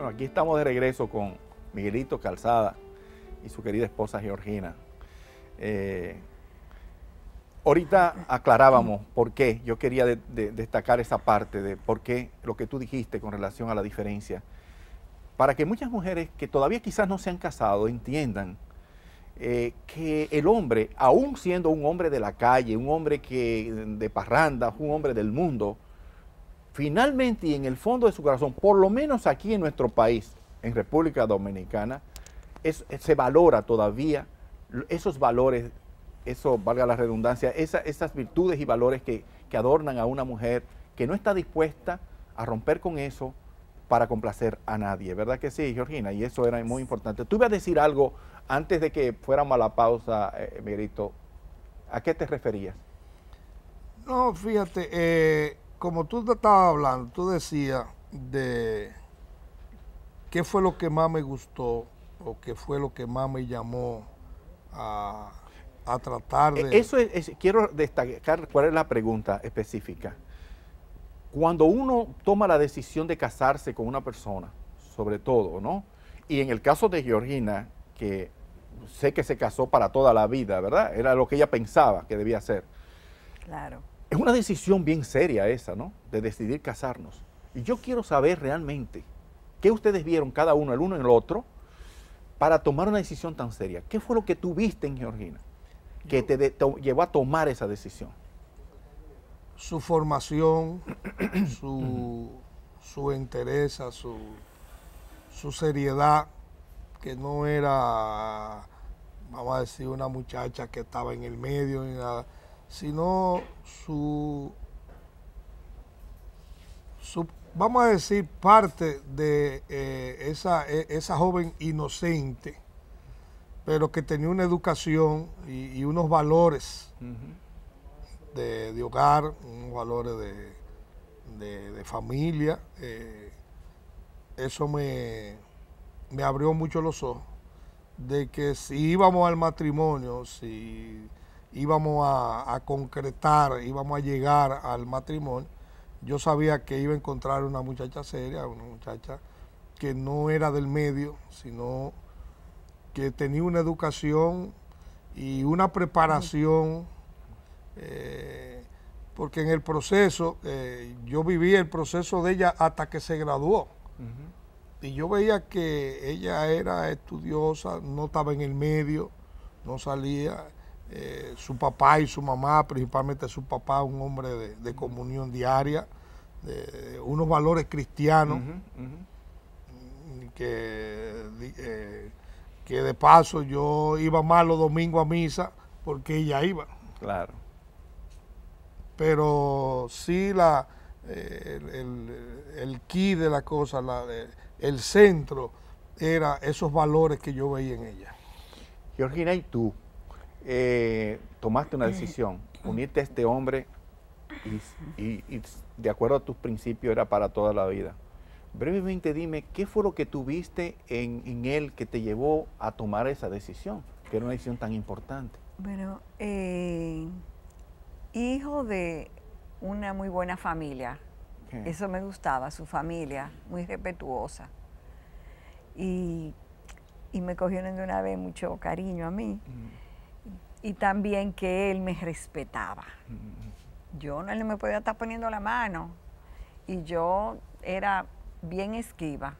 Bueno, aquí estamos de regreso con Miguelito Calzada y su querida esposa Georgina. Eh, ahorita aclarábamos por qué, yo quería destacar esa parte de por qué lo que tú dijiste con relación a la diferencia, para que muchas mujeres que todavía quizás no se han casado entiendan eh, que el hombre, aún siendo un hombre de la calle, un hombre que, de parrandas, un hombre del mundo, finalmente y en el fondo de su corazón, por lo menos aquí en nuestro país, en República Dominicana, se valora todavía esos valores, eso valga la redundancia, esas virtudes y valores que, adornan a una mujer que no está dispuesta a romper con eso para complacer a nadie, ¿verdad que sí, Georgina? Y eso era muy importante. Tú ibas a decir algo antes de que fuéramos a la pausa, eh, ¿A qué te referías? No, fíjate, eh, como tú te estabas hablando, tú decías de qué fue lo que más me gustó o qué fue lo que más me llamó a, tratar e, de... Eso es, quiero destacar cuál es la pregunta específica. Cuando uno toma la decisión de casarse con una persona, sobre todo, ¿no? Y en el caso de Georgina, que sé que se casó para toda la vida, ¿verdad? Era lo que ella pensaba que debía hacer. Claro. Es una decisión bien seria esa, ¿no? De decidir casarnos. Y yo quiero saber realmente qué ustedes vieron cada uno, el uno en el otro, para tomar una decisión tan seria. ¿Qué fue lo que tuviste en Georgina que te, llevó a tomar esa decisión? Su formación, su, su entereza, su, su seriedad, que no era, vamos a decir, una muchacha que estaba en el medio ni nada sino su, vamos a decir, parte de eh, esa, e, esa, joven inocente, pero que tenía una educación y, unos valores de, hogar, unos valores de, familia. Eh, eso me abrió mucho los ojos de que si íbamos al matrimonio, si íbamos a, concretar, íbamos a llegar al matrimonio, yo sabía que iba a encontrar una muchacha seria, una muchacha que no era del medio, sino que tenía una educación y una preparación, eh, porque en el proceso, eh, yo viví el proceso de ella hasta que se graduó. y yo veía que ella era estudiosa, no estaba en el medio, no salía. Eh, su papá y su mamá, principalmente su papá, un hombre de, comunión diaria, de, unos valores cristianos, eh, Que, de paso yo iba más los domingos a misa porque ella iba. Claro. Pero sí la, eh, el, el, key de la cosa, el centro, era esos valores que yo veía en ella. Georgina, ¿y tú? Eh, tomaste una eh. decisión, unirte a este hombre y, de acuerdo a tus principios era para toda la vida. Brevemente dime, ¿qué fue lo que tuviste en, él que te llevó a tomar esa decisión, que era una decisión tan importante? Bueno, eh, hijo de una muy buena familia, eso me gustaba, su familia, muy respetuosa. Y, me cogieron de una vez mucho cariño a mí. Mm y también que él me respetaba. Mm. Yo no me podía estar poniendo la mano y yo era bien esquiva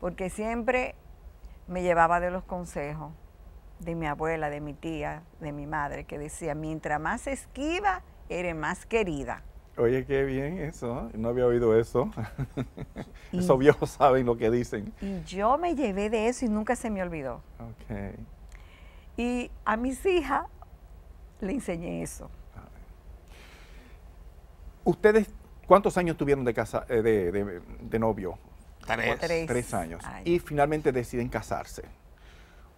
porque siempre me llevaba de los consejos de mi abuela, de mi tía, de mi madre, que decía, mientras más esquiva, eres más querida. Oye, qué bien eso, ¿eh? no había oído eso. Esos viejos saben lo que dicen. Y yo me llevé de eso y nunca se me olvidó. Okay. Y a mis hijas le enseñé eso. ¿Ustedes cuántos años tuvieron de, casa, eh, de, novio? Tres. Tres, años. Y finalmente deciden casarse.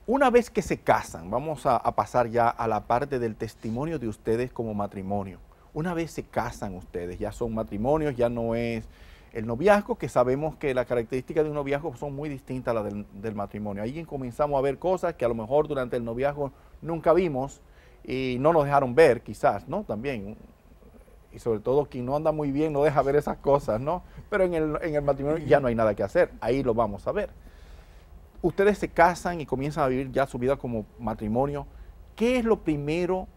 Una vez que se casan, vamos a, pasar ya a la parte del testimonio de ustedes como matrimonio. Una vez se casan ustedes, ya son matrimonios, ya no es el noviazgo, que sabemos que las características de un noviazgo son muy distintas a las del, matrimonio. Ahí comenzamos a ver cosas que a lo mejor durante el noviazgo nunca vimos y no nos dejaron ver, quizás, ¿no? También. Y sobre todo quien no anda muy bien no deja ver esas cosas, ¿no? Pero en el, matrimonio ya no hay nada que hacer, ahí lo vamos a ver. Ustedes se casan y comienzan a vivir ya su vida como matrimonio. ¿Qué es lo primero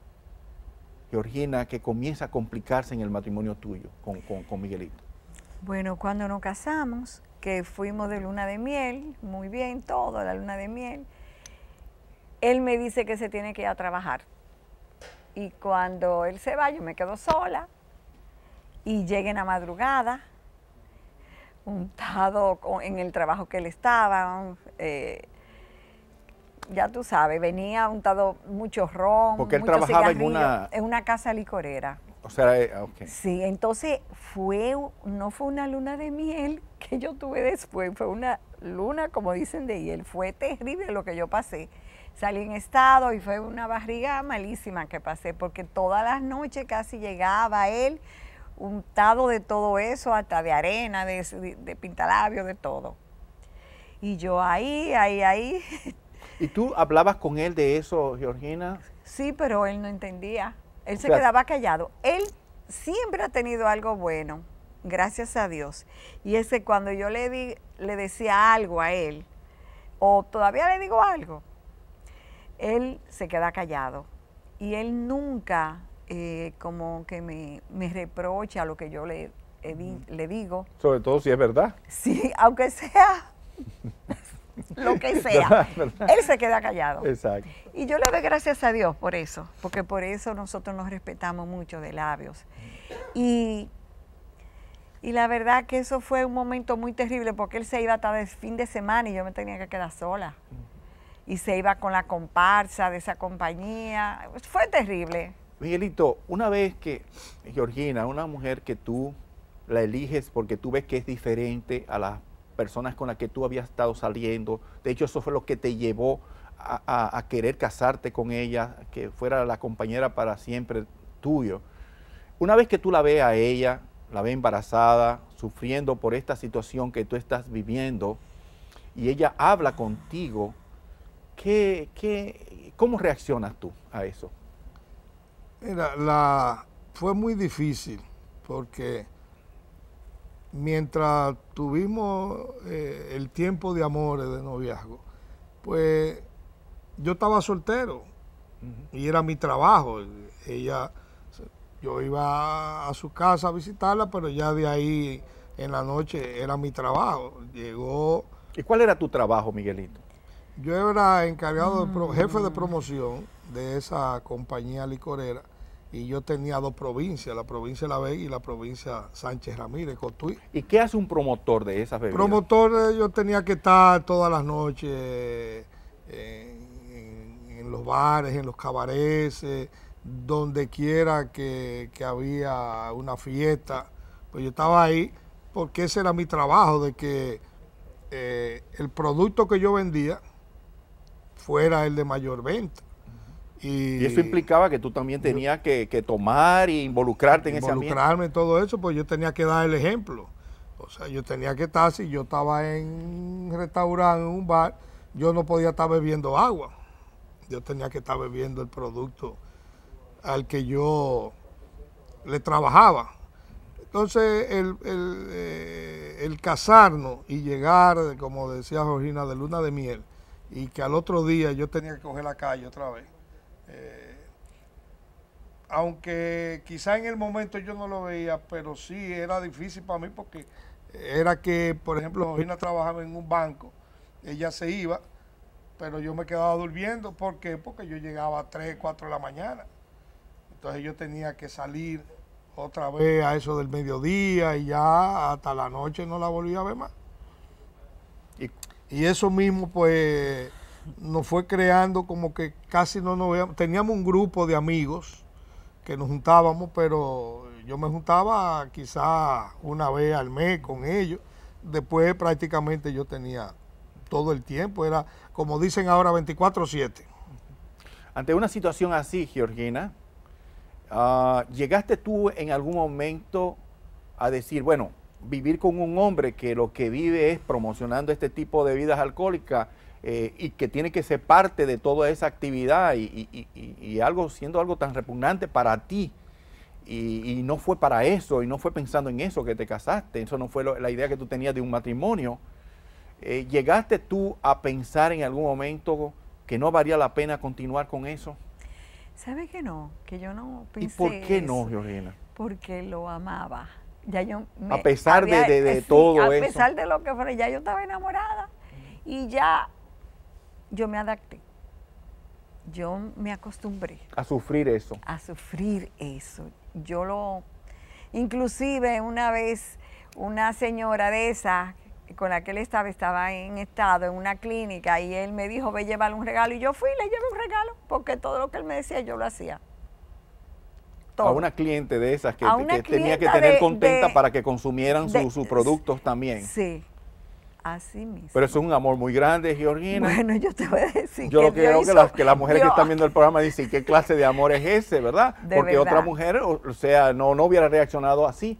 Georgina, que comienza a complicarse en el matrimonio tuyo con Miguelito? Bueno, cuando nos casamos, que fuimos de luna de miel, muy bien, todo, la luna de miel, él me dice que se tiene que ir a trabajar. Y cuando él se va, yo me quedo sola y llegué en la madrugada, untado en el trabajo que él estaba. Eh, ya tú sabes, venía untado mucho ron, Porque él trabajaba en una... en una casa licorera sea, eh, ah, Sí, entonces fue, no fue una luna de miel que yo tuve después, fue una luna, como dicen de hiel. Fue terrible lo que yo pasé. Salí en estado y fue una barriga malísima que pasé, porque todas las noches casi llegaba él untado de todo eso, hasta de arena, de, de, de pintalabio, de todo. Y yo ahí, ahí, ahí. ¿Y tú hablabas con él de eso, Georgina? Sí, pero él no entendía. Él se quedaba callado. Él siempre ha tenido algo bueno, gracias a Dios. Y es que cuando yo le, di, le decía algo a él, o todavía le digo algo, él se queda callado. Y él nunca eh, como que me, reprocha lo que yo le, mm. le digo. Sobre todo si es verdad. Sí, aunque sea lo que sea. Él se queda callado. Exacto. Y yo le doy gracias a Dios por eso, porque por eso nosotros nos respetamos mucho de labios. Y, la verdad que eso fue un momento muy terrible, porque él se iba hasta el fin de semana y yo me tenía que quedar sola. Y se iba con la comparsa de esa compañía. Fue terrible. Miguelito, una vez que, Georgina, una mujer que tú la eliges porque tú ves que es diferente a las personas con las que tú habías estado saliendo. De hecho, eso fue lo que te llevó a, querer casarte con ella, que fuera la compañera para siempre tuyo. Una vez que tú la ves a ella, la ves embarazada, sufriendo por esta situación que tú estás viviendo, y ella habla contigo, ¿qué, qué, cómo reaccionas tú a eso? la, fue muy difícil porque mientras tuvimos eh, el tiempo de amores, de noviazgo, pues yo estaba soltero y era mi trabajo. Ella, yo iba a su casa a visitarla, pero ya de ahí en la noche era mi trabajo. Llegó. ¿Y cuál era tu trabajo, Miguelito? Yo era encargado, mm. jefe de promoción de esa compañía licorera y yo tenía dos provincias, la provincia de La Vega y la provincia Sánchez Ramírez, Cotuí. ¿Y qué hace un promotor de esas bebidas? Promotor, eh, yo tenía que estar todas las noches eh, en, los bares, en los cabarets, eh, donde quiera que, había una fiesta. Pues yo estaba ahí porque ese era mi trabajo, de que el producto que yo vendía fuera el de mayor venta. Y, eso implicaba que tú también tenías que, tomar e involucrarte en ese ambiente. Involucrarme en todo eso, pues yo tenía que dar el ejemplo. O sea, yo tenía que estar, si yo estaba en un restaurante, en un bar, yo no podía estar bebiendo agua. Yo tenía que estar bebiendo el producto al que yo le trabajaba. Entonces, el, el, eh, el casarnos y llegar, como decía Georgina, de luna de miel, y que al otro día yo tenía que coger la calle otra vez eh, aunque quizá en el momento yo no lo veía, pero sí era difícil para mí porque era que, por ejemplo, Gina trabajaba en un banco, ella se iba, pero yo me quedaba durmiendo. ¿Por qué? Porque yo llegaba a 3, 4 de la mañana. Entonces yo tenía que salir otra vez a eso del mediodía y ya hasta la noche no la volví a ver más. Y, y eso mismo, pues nos fue creando como que casi no nos veíamos. Teníamos un grupo de amigos que nos juntábamos, pero yo me juntaba quizá una vez al mes con ellos. Después prácticamente yo tenía todo el tiempo, era como dicen ahora 24/7. Ante una situación así, Georgina, ah, ¿llegaste tú en algún momento a decir, bueno, vivir con un hombre que lo que vive es promocionando este tipo de vidas alcohólicas eh, y que tiene que ser parte de toda esa actividad y, algo siendo algo tan repugnante para ti. Y, no fue para eso, y no fue pensando en eso que te casaste, eso no fue la idea que tú tenías de un matrimonio. Eh, ¿Llegaste tú a pensar en algún momento que no valía la pena continuar con eso? ¿Sabe que no? Que yo no pensé. ¿Y por qué no, Georgina? Porque lo amaba. Ya yo a pesar de, eh, todo eso. A pesar de lo que fue, ya yo estaba enamorada. Y ya yo me adapté. Yo me acostumbré. A sufrir eso. A sufrir eso. Yo lo... Inclusive una vez una señora de esa con la que él estaba, estaba en estado, en una clínica, y él me dijo, ve, llevarle un regalo. Y yo fui le llevé un regalo, porque todo lo que él me decía yo lo hacía. A una cliente de esas que, tenía que tener contenta para que consumieran sus productos también. Sí, Así mismo. Pero es un amor muy grande, Georgina. Bueno, yo te voy a decir. Yo que creo que, las, que las mujeres que están viendo el programa dicen, ¿qué clase de amor es ese, verdad? Porque otra mujer, o, sea, no, no hubiera reaccionado así.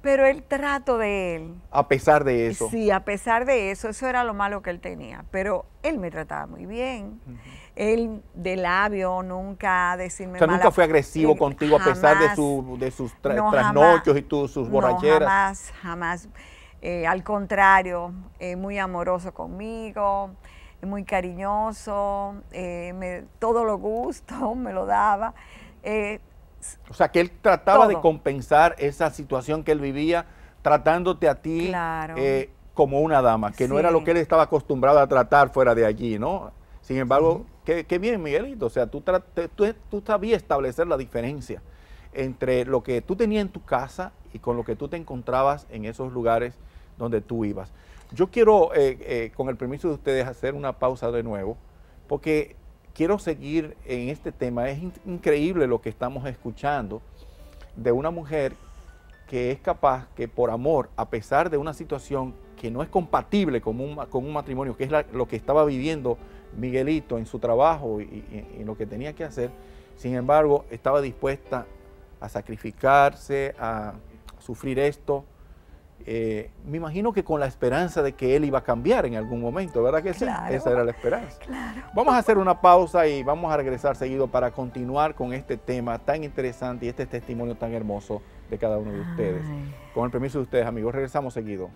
Pero el trato de él. A pesar de eso. Sí, a pesar de eso, eso era lo malo que él tenía. Pero él me trataba muy bien. Él de labio nunca decirme. O sea, nunca fue agresivo contigo a pesar de, su, de sus trasnochos y tus, sus borracheras. No, jamás, jamás. Eh, al contrario, eh, muy amoroso conmigo, muy cariñoso, eh, todo lo gusto me lo daba. o sea, que él trataba de compensar esa situación que él vivía tratándote a ti como una dama, que no era lo que él estaba acostumbrado a tratar fuera de allí, ¿no? Sin embargo, qué, bien, Miguelito, o sea, tú, tú, tú sabías establecer la diferencia entre lo que tú tenías en tu casa y con lo que tú te encontrabas en esos lugares donde tú ibas. Yo quiero, eh, eh, con el permiso de ustedes, hacer una pausa de nuevo, porque quiero seguir en este tema. Es increíble lo que estamos escuchando de una mujer que es capaz que por amor, a pesar de una situación que no es compatible con un, con un matrimonio, que es lo que estaba viviendo Miguelito en su trabajo y, y, lo que tenía que hacer, sin embargo, estaba dispuesta a sacrificarse, a sufrir esto, eh, me imagino que con la esperanza de que él iba a cambiar en algún momento, ¿verdad que sí? Esa era la esperanza. Vamos a hacer una pausa y vamos a regresar seguido para continuar con este tema tan interesante y este testimonio tan hermoso de cada uno de ustedes. Con el permiso de ustedes, amigos, regresamos seguido.